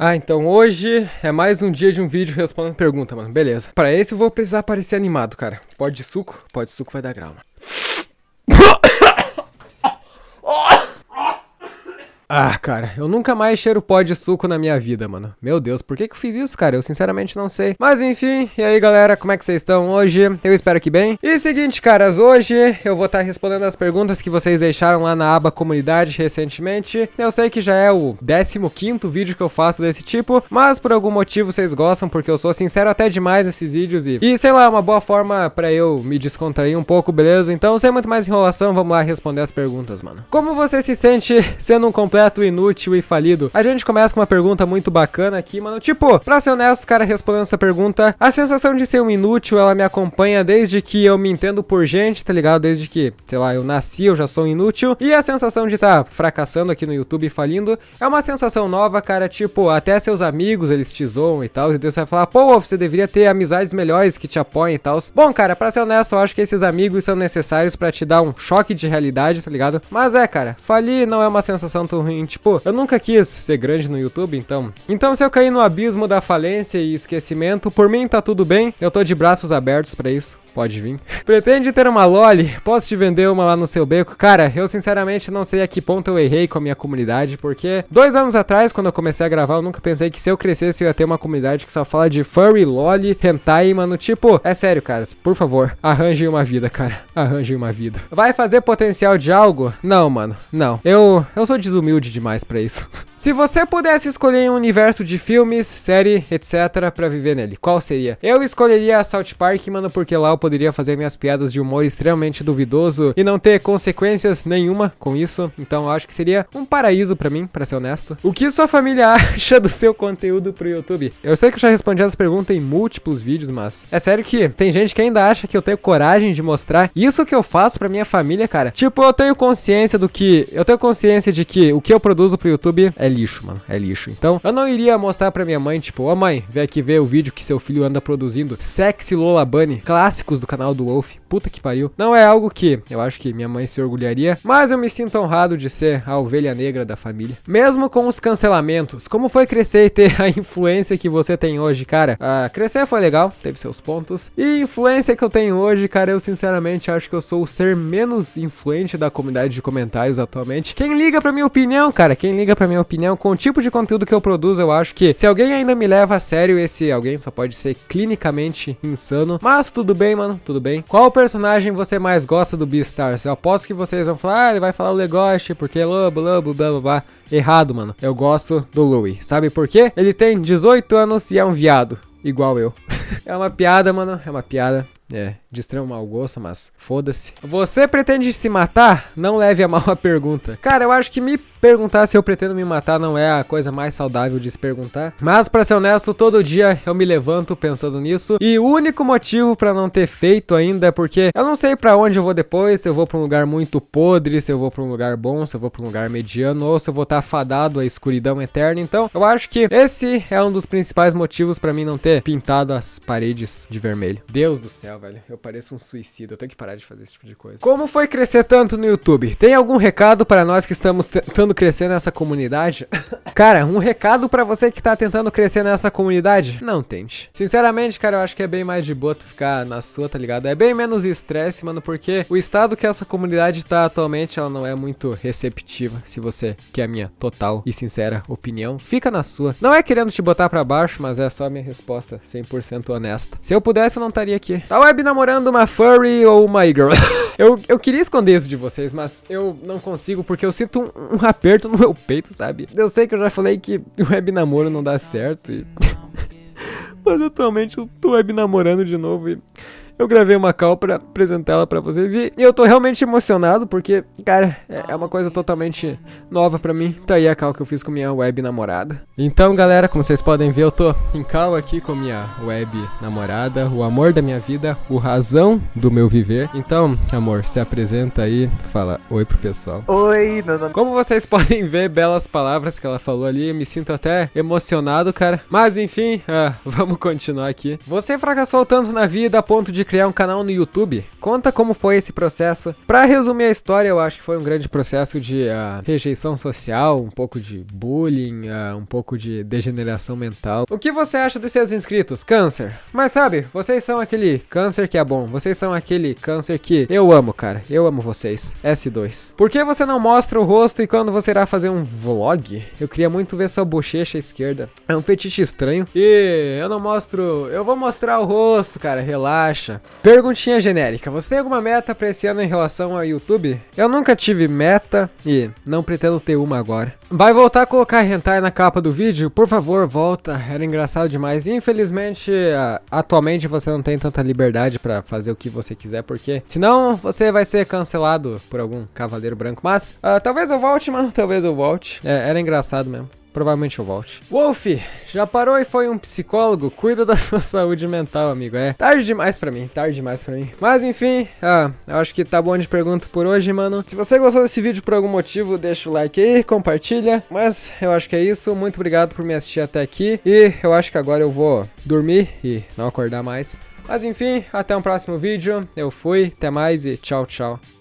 Ah, então hoje é mais um dia de um vídeo respondendo pergunta, mano. Beleza. Para esse eu vou precisar aparecer animado, cara. Pode suco? Pode suco, vai dar grau, mano. Ah, cara, eu nunca mais cheiro pó de suco na minha vida, mano. Meu Deus, por que que eu fiz isso, cara? Eu sinceramente não sei. Mas enfim, e aí galera, como é que vocês estão hoje? Eu espero que bem. E seguinte, caras, hoje eu vou estar tá respondendo as perguntas que vocês deixaram lá na aba comunidade recentemente. Eu sei que já é o 15 vídeo que eu faço desse tipo, mas por algum motivo vocês gostam, porque eu sou sincero até demais nesses vídeos e... E sei lá, é uma boa forma pra eu me descontrair um pouco, beleza? Então, sem muito mais enrolação, vamos lá responder as perguntas, mano. Como você se sente sendo um completo completo, inútil e falido? A gente começa com uma pergunta muito bacana aqui, mano. Tipo, pra ser honesto, cara, respondendo essa pergunta, a sensação de ser um inútil, ela me acompanha desde que eu me entendo por gente, tá ligado? Desde que, sei lá, eu nasci, eu já sou um inútil. E a sensação de estar tá fracassando aqui no YouTube e falindo é uma sensação nova, cara. Tipo, até seus amigos, eles te zoam e tal. E Deus vai falar, pô, você deveria ter amizades melhores que te apoiem e tal. Bom, cara, pra ser honesto, eu acho que esses amigos são necessários para te dar um choque de realidade, tá ligado? Mas é, cara, falir não é uma sensação tão ruim. Tipo, eu nunca quis ser grande no YouTube, então. Então, se eu cair no abismo da falência e esquecimento, por mim tá tudo bem. Eu tô de braços abertos para isso. Pode vir. Pretende ter uma loli? Posso te vender uma lá no seu beco? Cara, eu sinceramente não sei a que ponto eu errei com a minha comunidade, porque dois anos atrás, quando eu comecei a gravar, eu nunca pensei que se eu crescesse eu ia ter uma comunidade que só fala de furry, loli hentai, mano. Tipo, é sério, caras, por favor, arranjem uma vida, cara. Arranjem uma vida. Vai fazer potencial de algo? Não, mano, não. Eu, eu sou desumilde demais para isso. Se você pudesse escolher um universo de filmes, série, etc, para viver nele, qual seria? Eu escolheria South Park, mano, porque lá eu poderia fazer minhas piadas de humor extremamente duvidoso e não ter consequências nenhuma com isso. Então eu acho que seria um paraíso para mim, para ser honesto. O que sua família acha do seu conteúdo pro YouTube? Eu sei que eu já respondi essa pergunta em múltiplos vídeos, mas é sério que tem gente que ainda acha que eu tenho coragem de mostrar isso que eu faço para minha família, cara. Tipo, eu tenho consciência do que, eu tenho consciência de que o que eu produzo pro YouTube é é lixo, mano. É lixo. Então, eu não iria mostrar pra minha mãe, tipo, ó oh, mãe, vem aqui ver o vídeo que seu filho anda produzindo. Sexy Lola Bunny, clássicos do canal do Wolf. Puta que pariu. Não é algo que eu acho que minha mãe se orgulharia, mas eu me sinto honrado de ser a ovelha negra da família. Mesmo com os cancelamentos, como foi crescer e ter a influência que você tem hoje, cara? Ah, crescer foi legal, teve seus pontos. E influência que eu tenho hoje, cara, eu sinceramente acho que eu sou o ser menos influente da comunidade de comentários atualmente. Quem liga pra minha opinião, cara? Quem liga pra minha opinião? opinião, com o tipo de conteúdo que eu produzo, eu acho que se alguém ainda me leva a sério, esse alguém só pode ser clinicamente insano. Mas tudo bem, mano, tudo bem. Qual personagem você mais gosta do Beastars? Eu aposto que vocês vão falar, ah, ele vai falar o Legoshi, porque é lobo, lobo, blá blá blá. Errado, mano. Eu gosto do Louis. Sabe por quê? Ele tem 18 anos e é um viado. Igual eu. é uma piada, mano. É uma piada. É de extremo mau gosto, mas foda-se. Você pretende se matar? Não leve a mal a pergunta. Cara, eu acho que me perguntar se eu pretendo me matar não é a coisa mais saudável de se perguntar. Mas para ser honesto, todo dia eu me levanto pensando nisso e o único motivo para não ter feito ainda é porque eu não sei para onde eu vou depois, se eu vou para um lugar muito podre, se eu vou para um lugar bom, se eu vou para um lugar mediano ou se eu vou estar tá fadado à escuridão eterna. Então, eu acho que esse é um dos principais motivos para mim não ter pintado as paredes de vermelho. Deus do céu, velho. Eu eu pareço um suicida, eu tenho que parar de fazer esse tipo de coisa. Como foi crescer tanto no YouTube? Tem algum recado para nós que estamos tentando crescer nessa comunidade? cara, um recado para você que tá tentando crescer nessa comunidade? Não tente. Sinceramente, cara, eu acho que é bem mais de boa tu ficar na sua, tá ligado? É bem menos estresse, mano, porque o estado que essa comunidade tá atualmente, ela não é muito receptiva, se você quer a minha total e sincera opinião. Fica na sua. Não é querendo te botar para baixo, mas é só a minha resposta 100% honesta. Se eu pudesse, eu não estaria aqui. Tá web namorando namorando uma furry ou uma girl. eu, eu queria esconder isso de vocês, mas eu não consigo porque eu sinto um, um aperto no meu peito, sabe? Eu sei que eu já falei que o web namoro não dá certo e... mas atualmente eu tô web namorando de novo e eu gravei uma call pra apresentá-la pra vocês. E, eu tô realmente emocionado, porque, cara, é, é, uma coisa totalmente nova pra mim. Tá aí a call que eu fiz com minha web namorada. Então, galera, como vocês podem ver, eu tô em call aqui com minha web namorada, o amor da minha vida, o razão do meu viver. Então, amor, se apresenta aí, fala oi pro pessoal. Oi, meu nome... Como vocês podem ver, belas palavras que ela falou ali, me sinto até emocionado, cara. Mas, enfim, ah, vamos continuar aqui. Você fracassou tanto na vida a ponto de criar um canal no YouTube. Conta como foi esse processo. Para resumir a história, eu acho que foi um grande processo de uh, rejeição social, um pouco de bullying, uh, um pouco de degeneração mental. O que você acha dos seus inscritos? Câncer. Mas sabe, vocês são aquele câncer que é bom. Vocês são aquele câncer que eu amo, cara. Eu amo vocês. S2. Por que você não mostra o rosto e quando você irá fazer um vlog? Eu queria muito ver sua bochecha esquerda. É um fetiche estranho. E eu não mostro. Eu vou mostrar o rosto, cara. Relaxa. Perguntinha genérica: Você tem alguma meta para esse ano em relação ao YouTube? Eu nunca tive meta e não pretendo ter uma agora. Vai voltar a colocar hentai na capa do vídeo? Por favor, volta. Era engraçado demais. Infelizmente, atualmente você não tem tanta liberdade para fazer o que você quiser, porque senão você vai ser cancelado por algum cavaleiro branco. Mas uh, talvez eu volte, mano. Talvez eu volte. É, era engraçado mesmo provavelmente eu volte. Wolf, já parou e foi um psicólogo? Cuida da sua saúde mental, amigo. É tarde demais para mim, tarde demais para mim. Mas enfim, ah, eu acho que tá bom de pergunta por hoje, mano. Se você gostou desse vídeo por algum motivo, deixa o like aí, compartilha. Mas eu acho que é isso. Muito obrigado por me assistir até aqui. E eu acho que agora eu vou dormir e não acordar mais. Mas enfim, até um próximo vídeo. Eu fui, até mais e tchau, tchau.